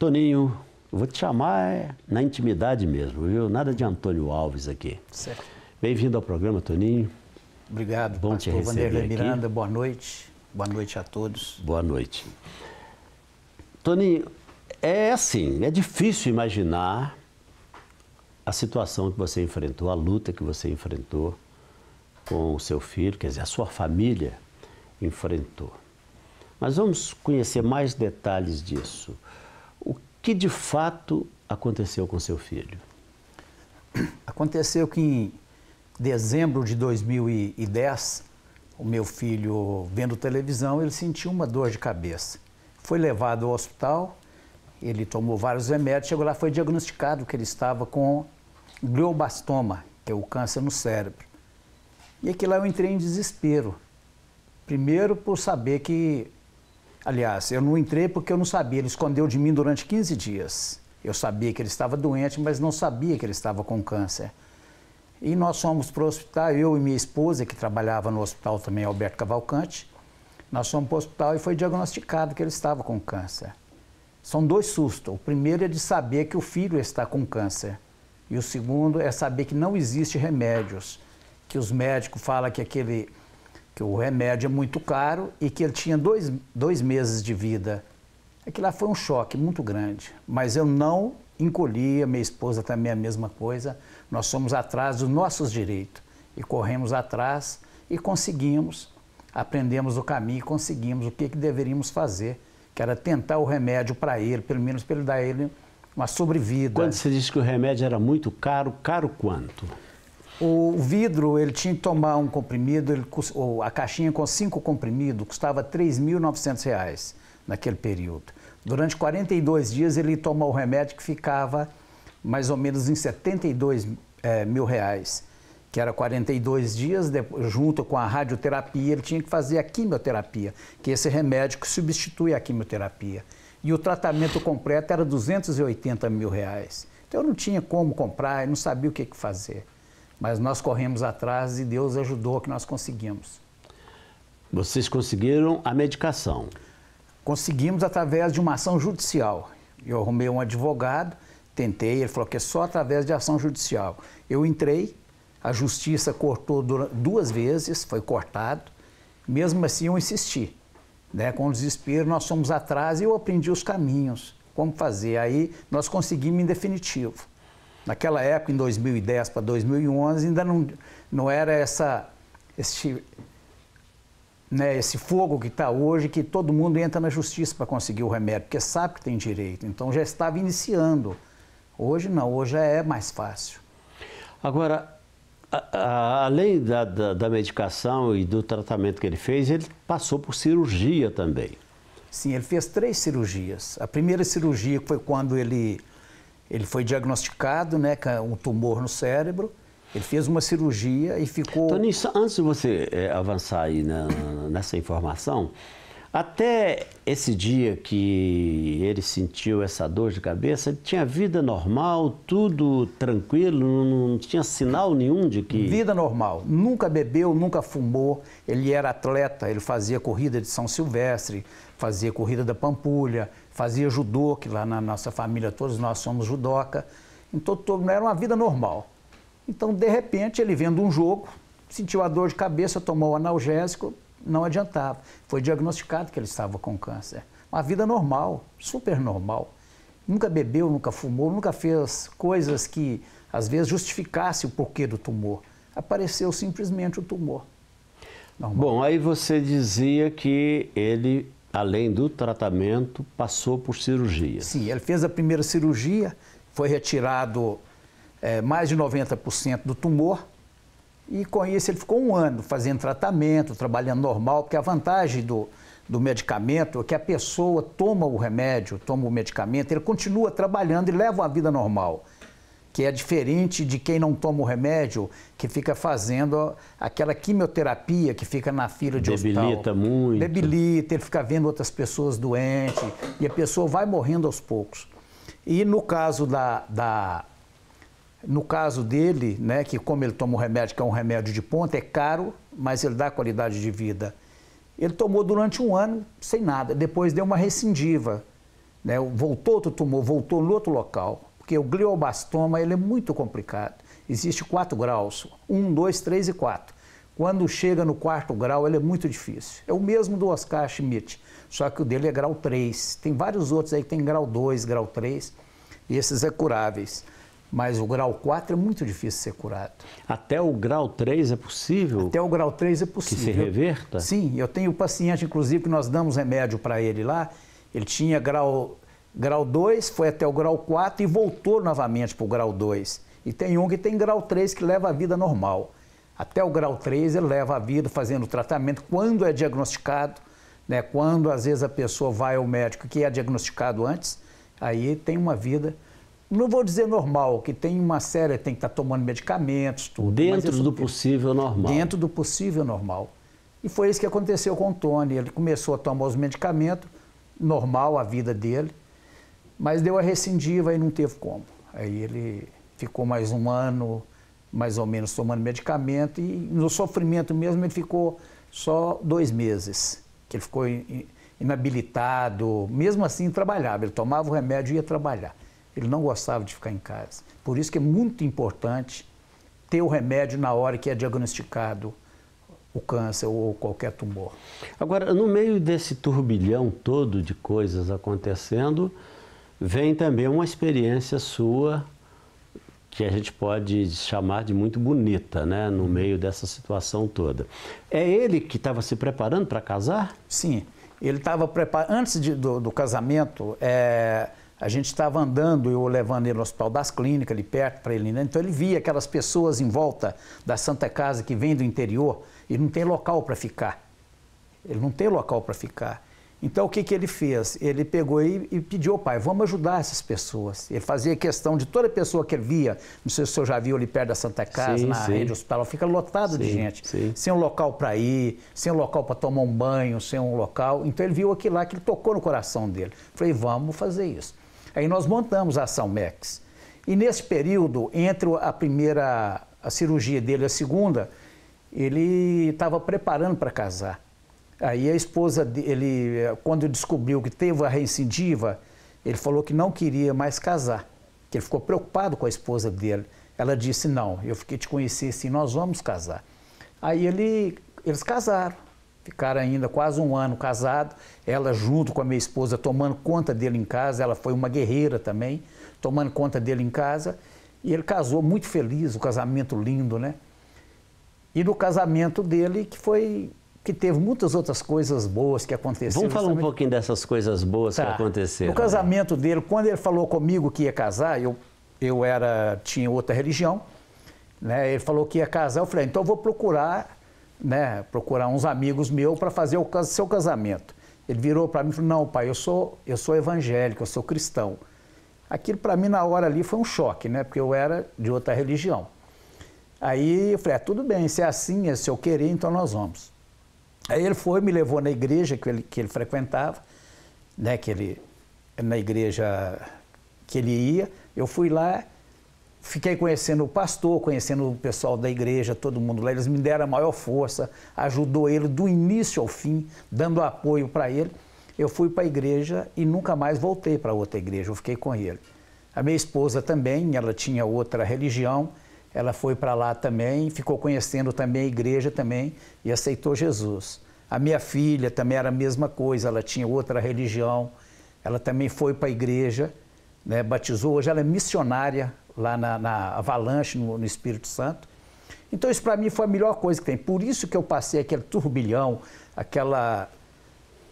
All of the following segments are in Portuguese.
Toninho, vou te chamar é, na intimidade mesmo, viu? Nada de Antônio Alves aqui. Certo. Bem-vindo ao programa, Toninho. Obrigado, Bom pastor te receber Vanderlei aqui. Miranda. Boa noite. Boa noite a todos. Boa noite. Toninho, é assim, é difícil imaginar a situação que você enfrentou, a luta que você enfrentou com o seu filho, quer dizer, a sua família enfrentou. Mas vamos conhecer mais detalhes disso que de fato aconteceu com seu filho? Aconteceu que em dezembro de 2010, o meu filho, vendo televisão, ele sentiu uma dor de cabeça. Foi levado ao hospital, ele tomou vários remédios, chegou lá, foi diagnosticado que ele estava com glioblastoma, que é o câncer no cérebro. E aqui lá eu entrei em desespero. Primeiro por saber que Aliás, eu não entrei porque eu não sabia, ele escondeu de mim durante 15 dias. Eu sabia que ele estava doente, mas não sabia que ele estava com câncer. E nós fomos para o hospital, eu e minha esposa, que trabalhava no hospital também, Alberto Cavalcante, nós fomos para o hospital e foi diagnosticado que ele estava com câncer. São dois sustos. O primeiro é de saber que o filho está com câncer. E o segundo é saber que não existe remédios, que os médicos falam que aquele que o remédio é muito caro e que ele tinha dois, dois meses de vida. Aquilo lá foi um choque muito grande, mas eu não encolhia, minha esposa também é a mesma coisa. Nós fomos atrás dos nossos direitos e corremos atrás e conseguimos, aprendemos o caminho e conseguimos o que, que deveríamos fazer, que era tentar o remédio para ele, pelo menos para ele dar ele uma sobrevida. Quando você disse que o remédio era muito caro, caro quanto? O vidro, ele tinha que tomar um comprimido, ele, ou a caixinha com cinco comprimidos custava R$ reais naquele período. Durante 42 dias ele tomou o remédio que ficava mais ou menos em 72 é, mil reais, que era 42 dias, junto com a radioterapia, ele tinha que fazer a quimioterapia, que é esse remédio que substitui a quimioterapia. E o tratamento completo era 280 mil reais. Então eu não tinha como comprar, eu não sabia o que fazer. Mas nós corremos atrás e Deus ajudou que nós conseguimos. Vocês conseguiram a medicação? Conseguimos através de uma ação judicial. Eu arrumei um advogado, tentei, ele falou que é só através de ação judicial. Eu entrei, a justiça cortou duas vezes, foi cortado. Mesmo assim, eu insisti. Né? Com o desespero, nós fomos atrás e eu aprendi os caminhos, como fazer. Aí nós conseguimos em definitivo. Naquela época, em 2010 para 2011, ainda não, não era essa, esse, né, esse fogo que está hoje, que todo mundo entra na justiça para conseguir o remédio, porque sabe que tem direito. Então já estava iniciando. Hoje não, hoje já é mais fácil. Agora, a, a, além da, da, da medicação e do tratamento que ele fez, ele passou por cirurgia também. Sim, ele fez três cirurgias. A primeira cirurgia foi quando ele ele foi diagnosticado né, com um tumor no cérebro, ele fez uma cirurgia e ficou. Tony, antes de você é, avançar aí na, nessa informação, até esse dia que ele sentiu essa dor de cabeça, ele tinha vida normal, tudo tranquilo, não tinha sinal nenhum de que. Vida normal. Nunca bebeu, nunca fumou. Ele era atleta, ele fazia corrida de São Silvestre, fazia corrida da Pampulha, fazia judô, que lá na nossa família todos nós somos judoca. Então todo, era uma vida normal. Então, de repente, ele vendo um jogo, sentiu a dor de cabeça, tomou o analgésico, não adiantava. Foi diagnosticado que ele estava com câncer. Uma vida normal, super normal. Nunca bebeu, nunca fumou, nunca fez coisas que às vezes justificasse o porquê do tumor. Apareceu simplesmente o tumor. Normal. Bom, aí você dizia que ele, além do tratamento, passou por cirurgia. Sim, ele fez a primeira cirurgia, foi retirado é, mais de 90% do tumor, e com isso ele ficou um ano fazendo tratamento, trabalhando normal, porque a vantagem do, do medicamento é que a pessoa toma o remédio, toma o medicamento, ele continua trabalhando e leva uma vida normal. Que é diferente de quem não toma o remédio, que fica fazendo aquela quimioterapia que fica na fila de Debilita hospital. Debilita muito. Debilita, ele fica vendo outras pessoas doentes e a pessoa vai morrendo aos poucos. E no caso da, da no caso dele, né, que como ele toma um remédio que é um remédio de ponta, é caro, mas ele dá qualidade de vida. Ele tomou durante um ano sem nada, depois deu uma rescindiva, né, voltou outro tumor, voltou no outro local, porque o glioblastoma ele é muito complicado. Existe quatro graus, um, dois, três e quatro. Quando chega no quarto grau, ele é muito difícil. É o mesmo do Oscar Schmidt, só que o dele é grau 3. Tem vários outros aí que tem grau 2, grau 3, e esses é curáveis. Mas o grau 4 é muito difícil ser curado. Até o grau 3 é possível? Até o grau 3 é possível. Que se reverta? Sim, eu tenho paciente, inclusive, que nós damos remédio para ele lá. Ele tinha grau, grau 2, foi até o grau 4 e voltou novamente para o grau 2. E tem um que tem grau 3 que leva a vida normal. Até o grau 3 ele leva a vida fazendo tratamento quando é diagnosticado, né? quando às vezes a pessoa vai ao médico que é diagnosticado antes, aí tem uma vida não vou dizer normal, que tem uma série, tem que estar tá tomando medicamentos, tudo. Dentro do possível normal. Dentro do possível normal. E foi isso que aconteceu com o Tony. Ele começou a tomar os medicamentos, normal a vida dele, mas deu a recidiva e não teve como. Aí ele ficou mais um ano, mais ou menos, tomando medicamento e no sofrimento mesmo ele ficou só dois meses, que ele ficou inabilitado, mesmo assim trabalhava. Ele tomava o remédio e ia trabalhar. Ele não gostava de ficar em casa. Por isso que é muito importante ter o remédio na hora que é diagnosticado o câncer ou qualquer tumor. Agora, no meio desse turbilhão todo de coisas acontecendo, vem também uma experiência sua que a gente pode chamar de muito bonita, né, no uhum. meio dessa situação toda. É ele que estava se preparando para casar? Sim, ele estava preparando. Antes de, do, do, casamento, é, a gente estava andando, eu levando ele ao Hospital das Clínicas, ali perto, para ele. Né? Então ele via aquelas pessoas em volta da Santa Casa que vem do interior e não tem local para ficar. Ele não tem local para ficar. Então o que, que ele fez? Ele pegou e, e pediu ao pai, vamos ajudar essas pessoas. Ele fazia questão de toda pessoa que ele via, não sei se o senhor já viu ali perto da Santa Casa, sim, na sim. rede hospital, fica lotado sim, de gente, sem um local para ir, sem um local para tomar um banho, sem um local. Então ele viu aquilo lá que ele tocou no coração dele. Falei, vamos fazer isso. Aí nós montamos a Ação Max E nesse período, entre a primeira a cirurgia dele e a segunda, ele estava preparando para casar. Aí a esposa dele, quando descobriu que teve a recidiva, ele falou que não queria mais casar, que ele ficou preocupado com a esposa dele. Ela disse: Não, eu fiquei te conhecer assim, nós vamos casar. Aí ele, eles casaram. Ficaram ainda quase um ano casado, ela junto com a minha esposa tomando conta dele em casa, ela foi uma guerreira também, tomando conta dele em casa. E ele casou muito feliz, o um casamento lindo, né? E no casamento dele, que foi que teve muitas outras coisas boas que aconteceram. Vamos falar um pouquinho dessas coisas boas tá. que aconteceram. No né? casamento né? dele, quando ele falou comigo que ia casar, eu, eu era tinha outra religião, né? Ele falou que ia casar, eu falei, ah, então eu vou procurar né, procurar uns amigos meus para fazer o seu casamento. Ele virou para mim e falou: Não, pai, eu sou, eu sou evangélico, eu sou cristão. Aquilo para mim na hora ali foi um choque, né? Porque eu era de outra religião. Aí eu falei: ah, Tudo bem, se é assim, é, se eu querer, então nós vamos. Aí ele foi, me levou na igreja que ele, que ele frequentava, né? Que ele, na igreja que ele ia. Eu fui lá fiquei conhecendo o pastor, conhecendo o pessoal da igreja, todo mundo lá. Eles me deram a maior força, ajudou ele do início ao fim, dando apoio para ele. Eu fui para a igreja e nunca mais voltei para outra igreja, eu fiquei com ele. A minha esposa também, ela tinha outra religião, ela foi para lá também, ficou conhecendo também a igreja também e aceitou Jesus. A minha filha também era a mesma coisa, ela tinha outra religião, ela também foi para a igreja, né, batizou, hoje ela é missionária lá na, na Avalanche, no, no Espírito Santo. Então isso para mim foi a melhor coisa que tem. Por isso que eu passei aquele turbilhão, aquela,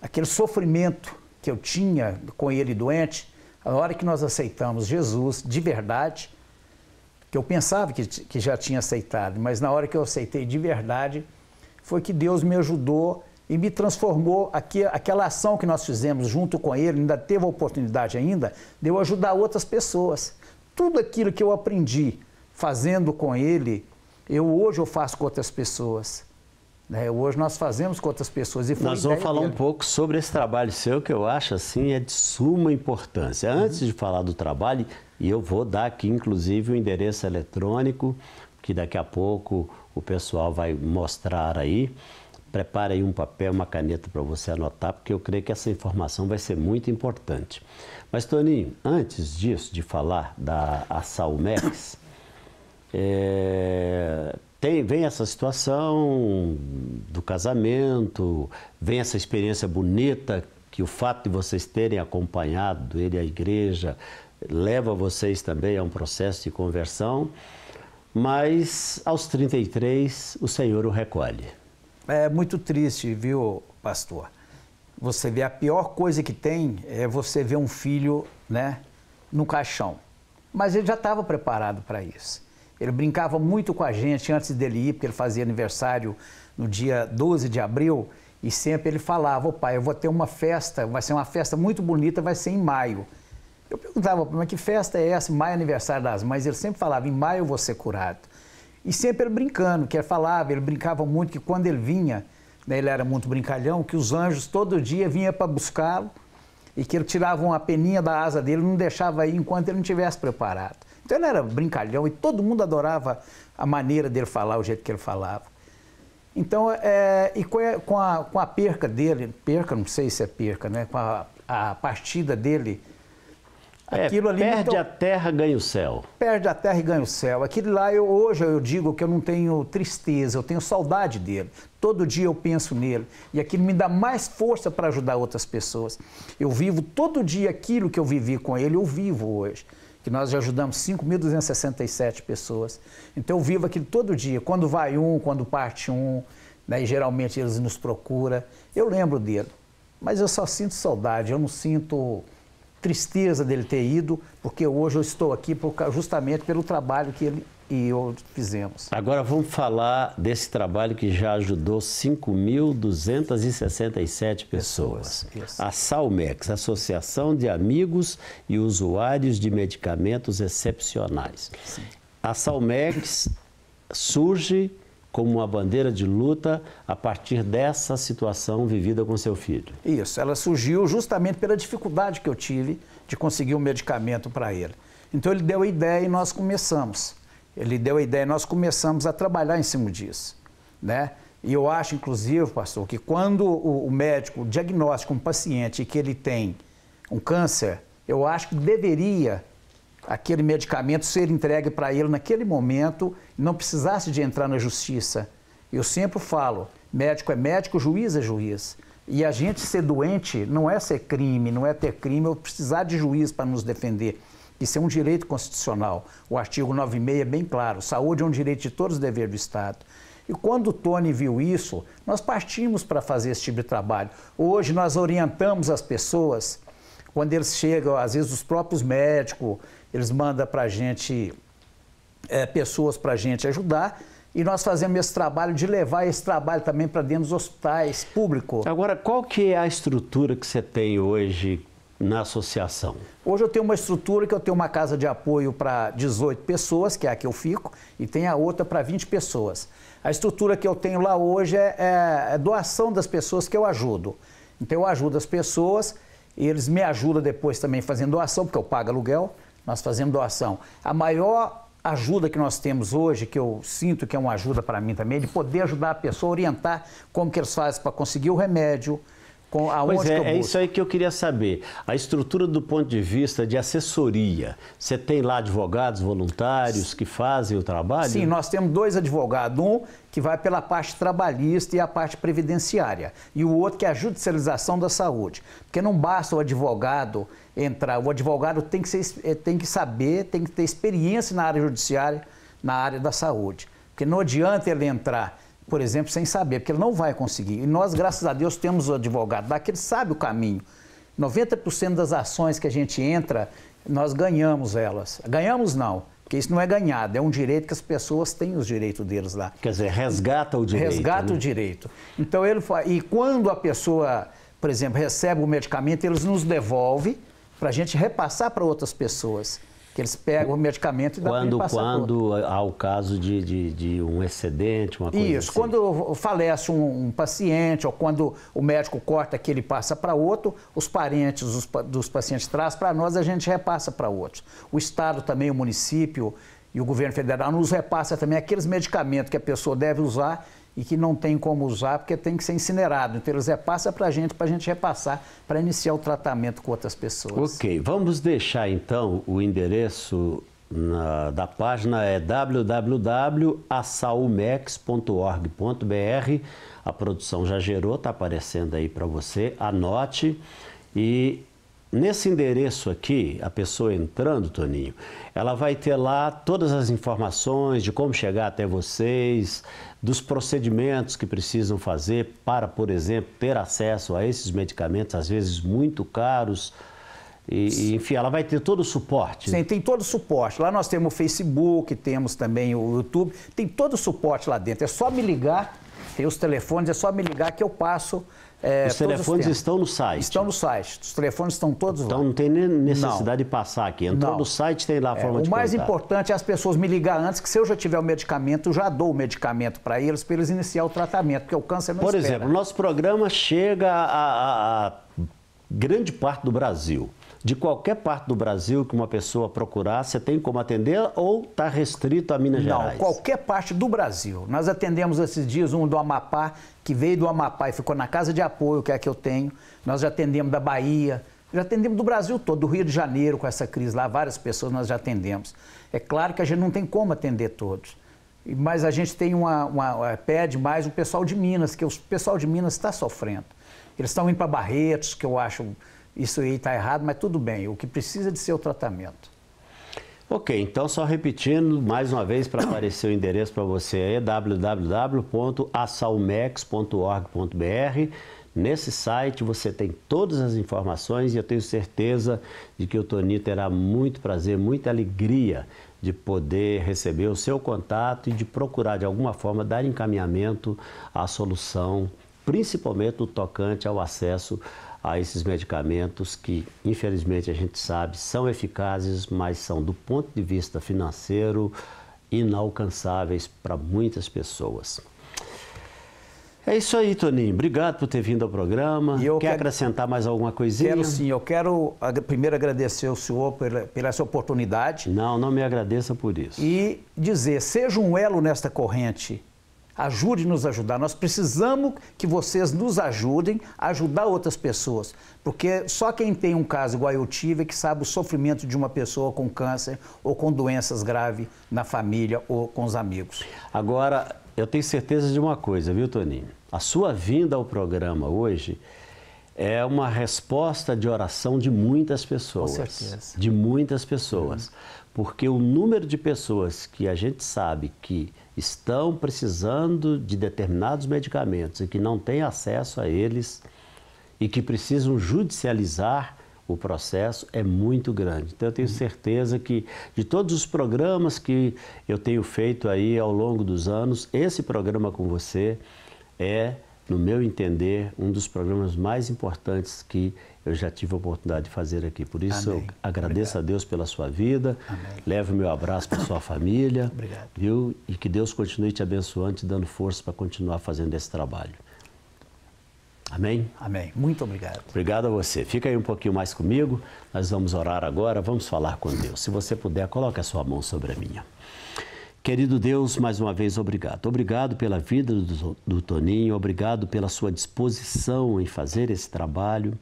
aquele sofrimento que eu tinha com ele doente. A hora que nós aceitamos Jesus de verdade, que eu pensava que, que já tinha aceitado, mas na hora que eu aceitei de verdade, foi que Deus me ajudou e me transformou aqui, aquela ação que nós fizemos junto com ele, ainda teve a oportunidade ainda de eu ajudar outras pessoas tudo aquilo que eu aprendi fazendo com ele, eu hoje eu faço com outras pessoas. Né? Hoje nós fazemos com outras pessoas. E nós vamos falar dele. um pouco sobre esse trabalho seu, que eu acho assim é de suma importância. Uhum. Antes uhum. de falar do trabalho, e eu vou dar aqui inclusive o endereço eletrônico, que daqui a pouco o pessoal vai mostrar aí prepare aí um papel, uma caneta para você anotar, porque eu creio que essa informação vai ser muito importante. Mas, Toninho, antes disso, de falar da Salmex, é, tem, vem essa situação do casamento, vem essa experiência bonita que o fato de vocês terem acompanhado ele à igreja leva vocês também a um processo de conversão, mas aos 33 o Senhor o recolhe. É muito triste, viu, pastor? Você vê a pior coisa que tem é você ver um filho, né, no caixão. Mas ele já estava preparado para isso. Ele brincava muito com a gente antes dele ir, porque ele fazia aniversário no dia 12 de abril, e sempre ele falava: "O pai, eu vou ter uma festa, vai ser uma festa muito bonita, vai ser em maio. Eu perguntava, mas que festa é essa? Maio é aniversário das mães. Ele sempre falava: em maio eu vou ser curado. E sempre ele brincando, que ele falava, ele brincava muito, que quando ele vinha, né, ele era muito brincalhão, que os anjos todo dia vinham para buscá-lo e que ele tirava uma peninha da asa dele, não deixava ir enquanto ele não tivesse preparado. Então ele era brincalhão e todo mundo adorava a maneira dele falar, o jeito que ele falava. Então, é, e com a, com a, perca dele, perca, não sei se é perca, né? com a, a partida dele é, aquilo é, ali perde então, a terra, ganha o céu. Perde a terra e ganha o céu. Aquilo lá, eu, hoje eu digo que eu não tenho tristeza, eu tenho saudade dele. Todo dia eu penso nele. E aquilo me dá mais força para ajudar outras pessoas. Eu vivo todo dia aquilo que eu vivi com ele, eu vivo hoje. Que nós já ajudamos 5.267 pessoas. Então eu vivo aquilo todo dia. Quando vai um, quando parte um, né, e geralmente eles nos procuram. Eu lembro dele. Mas eu só sinto saudade, eu não sinto tristeza dele ter ido, porque hoje eu estou aqui por, justamente pelo trabalho que ele e eu fizemos. Agora vamos falar desse trabalho que já ajudou 5.267 pessoas. a Salmex, Associação de Amigos e Usuários de Medicamentos Excepcionais. Sim. A Salmex surge como uma bandeira de luta a partir dessa situação vivida com seu filho. Isso, ela surgiu justamente pela dificuldade que eu tive de conseguir um medicamento para ele. Então ele deu a ideia e nós começamos. Ele deu a ideia e nós começamos a trabalhar em cima disso, né? E eu acho, inclusive, pastor, que quando o, médico diagnostica um paciente que ele tem um câncer, eu acho que deveria aquele medicamento ser entregue para ele naquele momento, não precisasse de entrar na justiça. Eu sempre falo, médico é médico, juiz é juiz. E a gente ser doente não é ser crime, não é ter crime, ou é precisar de juiz para nos defender. Isso é um direito constitucional. O artigo 96 é bem claro. Saúde é um direito de todos, dever do Estado. E quando o Tony viu isso, nós partimos para fazer esse tipo de trabalho. Hoje nós orientamos as pessoas, quando eles chegam, às vezes os próprios médicos, eles mandam para a gente é, pessoas para a gente ajudar. E nós fazemos esse trabalho de levar esse trabalho também para dentro dos hospitais públicos. Agora, qual que é a estrutura que você tem hoje na associação? Hoje eu tenho uma estrutura que eu tenho uma casa de apoio para 18 pessoas, que é a que eu fico, e tem a outra para 20 pessoas. A estrutura que eu tenho lá hoje é, é, é doação das pessoas que eu ajudo. Então eu ajudo as pessoas, eles me ajudam depois também fazendo doação, porque eu pago aluguel. Nós fazemos doação. A maior ajuda que nós temos hoje, que eu sinto que é uma ajuda para mim também, é de poder ajudar a pessoa a orientar como que eles fazem para conseguir o remédio, com aonde pois é, é isso aí que eu queria saber. A estrutura do ponto de vista de assessoria. Você tem lá advogados voluntários que fazem o trabalho? Sim, nós temos dois advogados. Um que vai pela parte trabalhista e a parte previdenciária. E o outro que é a judicialização da saúde. Porque não basta o advogado entrar. O advogado tem que, ser, eh, tem que saber, tem que ter experiência na área judiciária, na área da saúde. Porque não adianta ele entrar, por exemplo, sem saber, porque ele não vai conseguir. E nós, graças a Deus, temos o advogado lá que ele sabe o caminho. 90% das ações que a gente entra, nós ganhamos elas. Ganhamos não, porque isso não é ganhado, é um direito que as pessoas têm os direitos deles lá. Quer dizer, resgata o direito. Resgata né? o direito. Então ele e quando a pessoa, por exemplo, recebe o medicamento, eles nos devolve para a gente repassar para outras pessoas. Que eles pegam o medicamento e dá Quando, quando há o caso de, de, de, um excedente, uma coisa Isso, assim. quando falece um, um, paciente ou quando o médico corta que ele passa para outro, os parentes os, dos pacientes traz para nós, a gente repassa para outros. O Estado também, o município e o governo federal nos repassa também aqueles medicamentos que a pessoa deve usar e que não tem como usar porque tem que ser incinerado. Então eles repassam para a gente, para a gente repassar, para iniciar o tratamento com outras pessoas. Ok, vamos deixar então o endereço na, da página é www.asaumex.org.br. A produção já gerou, está aparecendo aí para você. Anote e nesse endereço aqui, a pessoa entrando, Toninho, ela vai ter lá todas as informações de como chegar até vocês, dos procedimentos que precisam fazer para, por exemplo, ter acesso a esses medicamentos, às vezes muito caros. E, enfim, ela vai ter todo o suporte. Sim, tem todo o suporte. Lá nós temos o Facebook, temos também o YouTube, tem todo o suporte lá dentro. É só me ligar, tem os telefones, é só me ligar que eu passo é, os telefones os estão no site? Estão no site. Os telefones estão todos então, lá. Então não tem nem necessidade não. de passar aqui. Entrou não. no site, tem lá a é, forma o de O mais contar. importante é as pessoas me ligar antes, que se eu já tiver o medicamento, eu já dou o medicamento para eles, para eles iniciar o tratamento, porque o câncer não Por espera. exemplo, nosso programa chega a, a, a grande parte do Brasil de qualquer parte do Brasil que uma pessoa procurar, você tem como atender ou está restrito a Minas Não, Gerais? Não, qualquer parte do Brasil. Nós atendemos esses dias um do Amapá, que veio do Amapá e ficou na casa de apoio, que é a que eu tenho. Nós já atendemos da Bahia, já atendemos do Brasil todo, do Rio de Janeiro, com essa crise lá, várias pessoas nós já atendemos. É claro que a gente não tem como atender todos. Mas a gente tem uma, uma é, pede mais o pessoal de Minas, que o pessoal de Minas está sofrendo. Eles estão indo para Barretos, que eu acho isso aí está errado, mas tudo bem. O que precisa de ser o tratamento. Ok, então só repetindo mais uma vez para aparecer o endereço para você é www.assalmex.org.br. Nesse site você tem todas as informações e eu tenho certeza de que o Tony terá muito prazer, muita alegria de poder receber o seu contato e de procurar de alguma forma dar encaminhamento à solução, principalmente no tocante ao acesso a esses medicamentos que, infelizmente, a gente sabe são eficazes, mas são, do ponto de vista financeiro, inalcançáveis para muitas pessoas. É isso aí, Toninho. Obrigado por ter vindo ao programa. Quer quero, acrescentar mais alguma coisinha? Quero sim. Eu quero primeiro agradecer ao senhor pela, pela essa oportunidade. Não, não me agradeça por isso. E dizer, seja um elo nesta corrente Ajude-nos a ajudar. Nós precisamos que vocês nos ajudem a ajudar outras pessoas. Porque só quem tem um caso igual eu tive é que sabe o sofrimento de uma pessoa com câncer ou com doenças graves na família ou com os amigos. Agora, eu tenho certeza de uma coisa, viu, Toninho? A sua vinda ao programa hoje é uma resposta de oração de muitas pessoas. Com certeza. De muitas pessoas. Uhum. Porque o número de pessoas que a gente sabe que estão precisando de determinados medicamentos e que não têm acesso a eles e que precisam judicializar o processo é muito grande. Então, eu tenho uhum. certeza que de todos os programas que eu tenho feito aí ao longo dos anos, esse programa com você é, no meu entender, um dos programas mais importantes que eu já tive a oportunidade de fazer aqui. Por isso, Amém. eu agradeço Obrigado. a Deus pela sua vida. Leve o meu abraço para sua família. Obrigado. Viu? E que Deus continue te abençoando, te dando força para continuar fazendo esse trabalho. Amém? Amém. Muito obrigado. Obrigado a você. Fica aí um pouquinho mais comigo. Nós vamos orar agora, vamos falar com Deus. Se você puder, coloque a sua mão sobre a minha. Querido Deus, mais uma vez, obrigado. Obrigado pela vida do, do Toninho, obrigado pela sua disposição em fazer esse trabalho.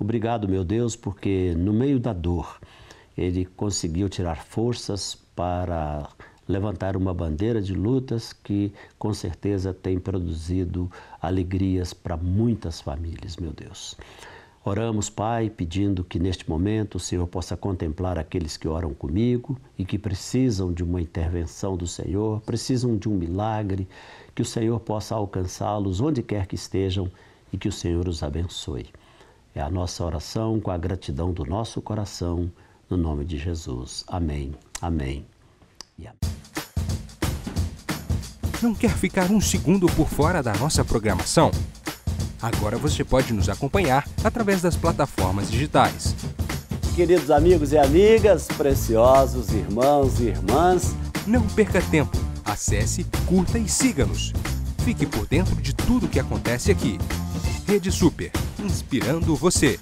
Obrigado, meu Deus, porque no meio da dor ele conseguiu tirar forças para levantar uma bandeira de lutas que com certeza tem produzido alegrias para muitas famílias, meu Deus. Oramos, Pai, pedindo que neste momento o Senhor possa contemplar aqueles que oram comigo e que precisam de uma intervenção do Senhor, precisam de um milagre, que o Senhor possa alcançá-los onde quer que estejam e que o Senhor os abençoe. É a nossa oração com a gratidão do nosso coração, no nome de Jesus. Amém, amém e amém. Não quer ficar um segundo por fora da nossa programação? Agora você pode nos acompanhar através das plataformas digitais. Queridos amigos e amigas, preciosos irmãos e irmãs, não perca tempo. Acesse, curta e siga-nos. Fique por dentro de tudo o que acontece aqui. Rede Super inspirando você.